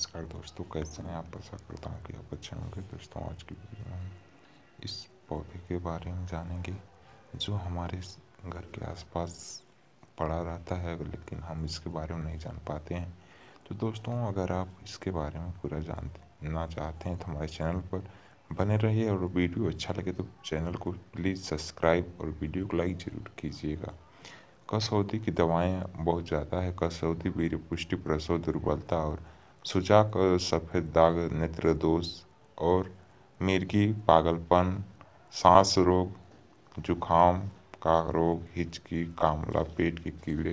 नमस्कार दोस्तों कैसे हैं आप आशा करता हूँ कि आप अच्छे होंगे दोस्तों आज की वीडियो में इस पौधे के बारे में जानेंगे जो हमारे घर के आसपास पड़ा रहता है लेकिन हम इसके बारे में नहीं जान पाते हैं तो दोस्तों अगर आप इसके बारे में पूरा जानना चाहते हैं तो हमारे चैनल पर बने रहिए और वीडियो अच्छा लगे तो चैनल को प्लीज़ सब्सक्राइब और वीडियो को लाइक ज़रूर कीजिएगा कसौती की दवाएं बहुत ज़्यादा है कसौती वीर पुष्टि प्रसव दुर्बलता और सुजाक और सफ़ेद दाग नेत्र दोष और मिर्गी पागलपन सांस रोग जुखाम का रोग हिचकी कामला पेट के कीड़े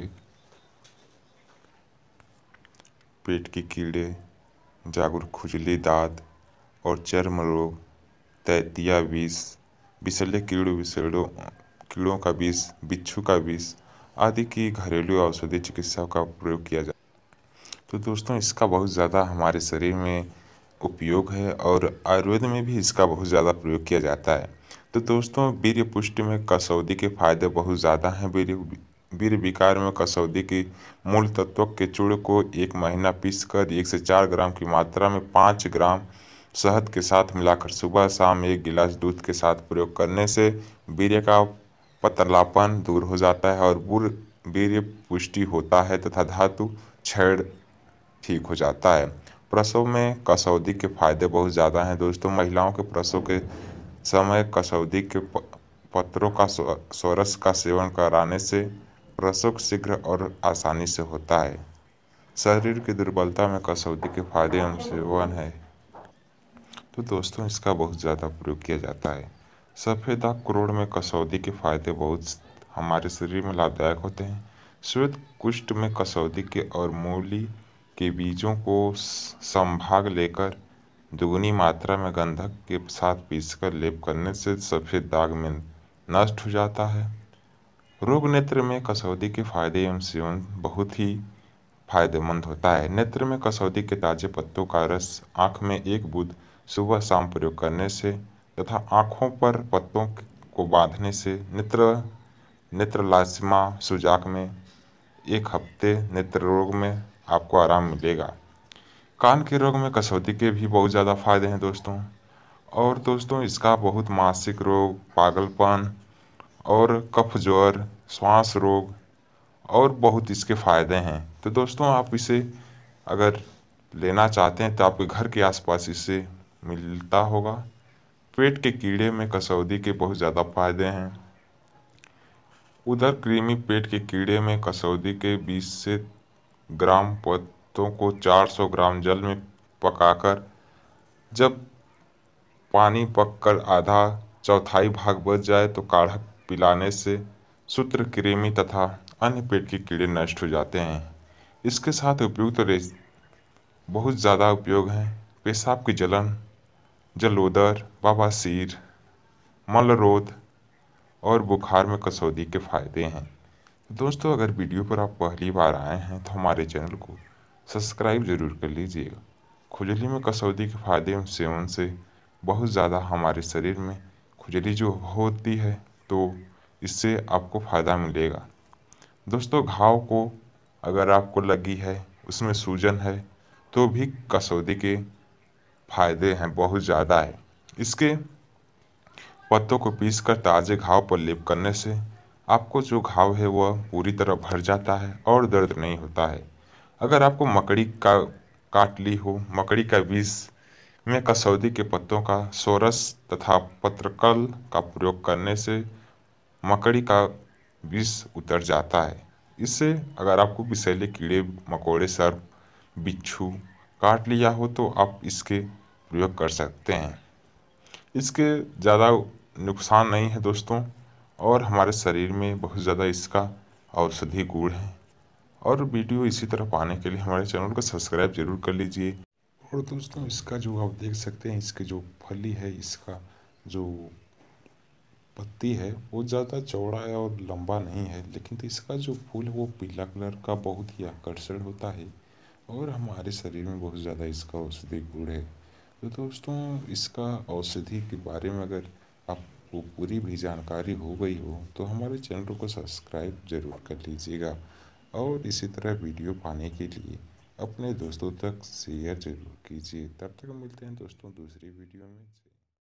पेट के कीड़े जागुर खुजली दाद और चर्म रोग तैतिया विष बिसले कीड़ो विसड़ों कीड़ों का विष बिच्छू का विष आदि की घरेलू औषधि चिकित्सा का प्रयोग किया जाता है तो दोस्तों इसका बहुत ज़्यादा हमारे शरीर में उपयोग है और आयुर्वेद में भी इसका बहुत ज़्यादा प्रयोग किया जाता है तो दोस्तों वीर्य पुष्टि में कसौदी के फायदे बहुत ज़्यादा हैं वीर्य वीर विकार में कसौदी की मूल तत्व के चूड़ को एक महीना पीस कर एक से चार ग्राम की मात्रा में पाँच ग्राम शहद के साथ मिलाकर सुबह शाम एक गिलास दूध के साथ प्रयोग करने से वीर का पतलापन दूर हो जाता है और बुर वीर पुष्टि होता है तथा धातु छेड़ ठीक हो जाता है प्रसव में कसौदी के फायदे बहुत ज़्यादा हैं दोस्तों महिलाओं के प्रसव के समय कसौदी के पत्रों का सोरस का सेवन कराने से प्रसव शीघ्र और आसानी से होता है शरीर की दुर्बलता में कसौदी के फायदे एवं सेवन है तो दोस्तों इसका बहुत ज़्यादा प्रयोग किया जाता है सफ़ेद क्रोड़ में कसौदी के फायदे बहुत हमारे शरीर में लाभदायक होते हैं श्वेत कुष्ठ में कसौदी के और मूली के बीजों को संभाग लेकर दुगुनी मात्रा में गंधक के साथ पीसकर लेप करने से सफ़ेद दाग में नष्ट हो जाता है रोग नेत्र में कसौदी के फायदे एवं सेवन बहुत ही फायदेमंद होता है नेत्र में कसौदी के ताजे पत्तों का रस आँख में एक बुध सुबह शाम प्रयोग करने से तथा आँखों पर पत्तों को बांधने से नेत्र नेत्र लाजमा सुजाक में एक हफ्ते नेत्र रोग में आपको आराम मिलेगा कान के रोग में कसौटी के भी बहुत ज़्यादा फायदे हैं दोस्तों और दोस्तों इसका बहुत मानसिक रोग पागलपन और कफ ज्वर श्वास रोग और बहुत इसके फ़ायदे हैं तो दोस्तों आप इसे अगर लेना चाहते हैं तो आपके घर के आसपास इसे मिलता होगा पेट के कीड़े में कसौदी के बहुत ज़्यादा फायदे हैं उधर क्रीमी पेट के कीड़े में कसौदी के 20 से ग्राम पत्तों को 400 ग्राम जल में पकाकर जब पानी पककर आधा चौथाई भाग बच जाए तो काढ़ा पिलाने से सूत्र कृमि तथा अन्य पेट के कीड़े नष्ट हो जाते हैं इसके साथ उपयुक्त रेस बहुत ज़्यादा उपयोग हैं पेशाब की जलन जलोदर बवासीर मलरोध और बुखार में कसौदी के फायदे हैं दोस्तों अगर वीडियो पर आप पहली बार आए हैं तो हमारे चैनल को सब्सक्राइब ज़रूर कर लीजिएगा खुजली में कसौदी के फायदे एवं सेवन से बहुत ज़्यादा हमारे शरीर में खुजली जो होती है तो इससे आपको फ़ायदा मिलेगा दोस्तों घाव को अगर आपको लगी है उसमें सूजन है तो भी कसौदी के फायदे हैं बहुत ज़्यादा है इसके पत्तों को पीसकर ताज़े घाव पर लेप करने से आपको जो घाव है वह पूरी तरह भर जाता है और दर्द नहीं होता है अगर आपको मकड़ी का काट ली हो मकड़ी का बीज में कसौदी के पत्तों का सोरस तथा पत्रकल का प्रयोग करने से मकड़ी का विष उतर जाता है इससे अगर आपको विषैले कीड़े मकोड़े सर्प बिच्छू काट लिया हो तो आप इसके प्रयोग कर सकते हैं इसके ज़्यादा नुकसान नहीं है दोस्तों और हमारे शरीर में बहुत ज़्यादा इसका औषधि गुण है और वीडियो इसी तरह पाने के लिए हमारे चैनल को सब्सक्राइब जरूर कर लीजिए और दोस्तों इसका जो आप देख सकते हैं इसके जो फली है इसका जो पत्ती है वो ज़्यादा चौड़ा है और लंबा नहीं है लेकिन तो इसका जो फूल है वो पीला कलर का बहुत ही आकर्षण होता है और हमारे शरीर में बहुत ज़्यादा इसका औषधि गुण है तो दोस्तों इसका औषधि के बारे में अगर आपको पूरी भी जानकारी हो गई हो तो हमारे चैनल को सब्सक्राइब ज़रूर कर लीजिएगा और इसी तरह वीडियो पाने के लिए अपने दोस्तों तक शेयर जरूर कीजिए तब तक मिलते हैं दोस्तों दूसरी वीडियो में